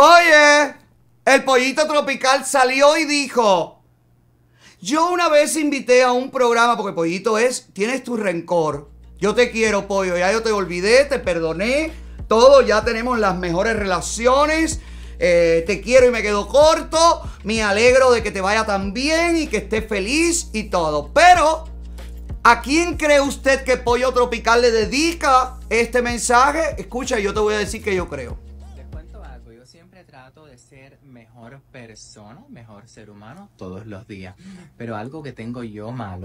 Oye, el pollito tropical salió y dijo, yo una vez invité a un programa, porque pollito es, tienes tu rencor. Yo te quiero, pollo, ya yo te olvidé, te perdoné, todos ya tenemos las mejores relaciones. Eh, te quiero y me quedo corto. Me alegro de que te vaya tan bien y que estés feliz y todo. Pero, ¿a quién cree usted que Pollo Tropical le dedica este mensaje? Escucha, yo te voy a decir que yo creo trato de ser mejor persona, mejor ser humano todos los días. Pero algo que tengo yo malo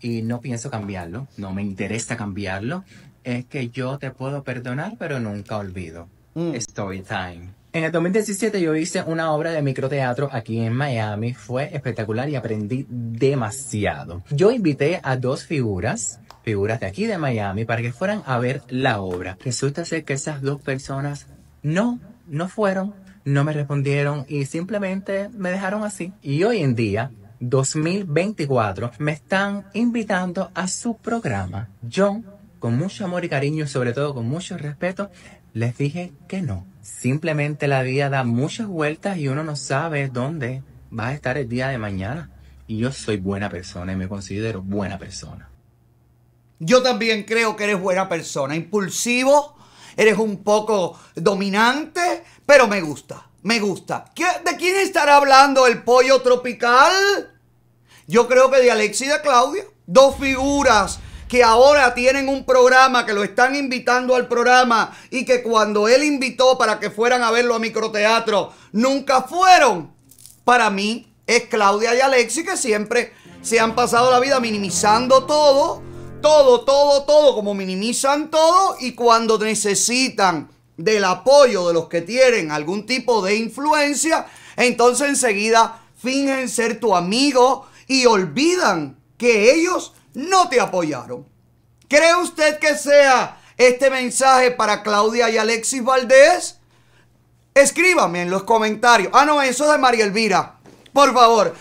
y no pienso cambiarlo, no me interesa cambiarlo, es que yo te puedo perdonar, pero nunca olvido. Mm. Story time. En el 2017 yo hice una obra de microteatro aquí en Miami. Fue espectacular y aprendí demasiado. Yo invité a dos figuras, figuras de aquí de Miami, para que fueran a ver la obra. Resulta ser que esas dos personas no, no fueron no me respondieron y simplemente me dejaron así. Y hoy en día, 2024, me están invitando a su programa. Yo, con mucho amor y cariño, sobre todo con mucho respeto, les dije que no. Simplemente la vida da muchas vueltas y uno no sabe dónde va a estar el día de mañana. Y yo soy buena persona y me considero buena persona. Yo también creo que eres buena persona, impulsivo, eres un poco dominante, pero me gusta, me gusta. ¿De quién estará hablando el pollo tropical? Yo creo que de Alexis y de Claudia. Dos figuras que ahora tienen un programa, que lo están invitando al programa y que cuando él invitó para que fueran a verlo a microteatro, nunca fueron. Para mí es Claudia y Alexis que siempre se han pasado la vida minimizando todo, todo, todo, todo, como minimizan todo y cuando necesitan del apoyo de los que tienen algún tipo de influencia, entonces enseguida fingen ser tu amigo y olvidan que ellos no te apoyaron. ¿Cree usted que sea este mensaje para Claudia y Alexis Valdés? Escríbame en los comentarios. Ah, no, eso es de María Elvira. Por favor,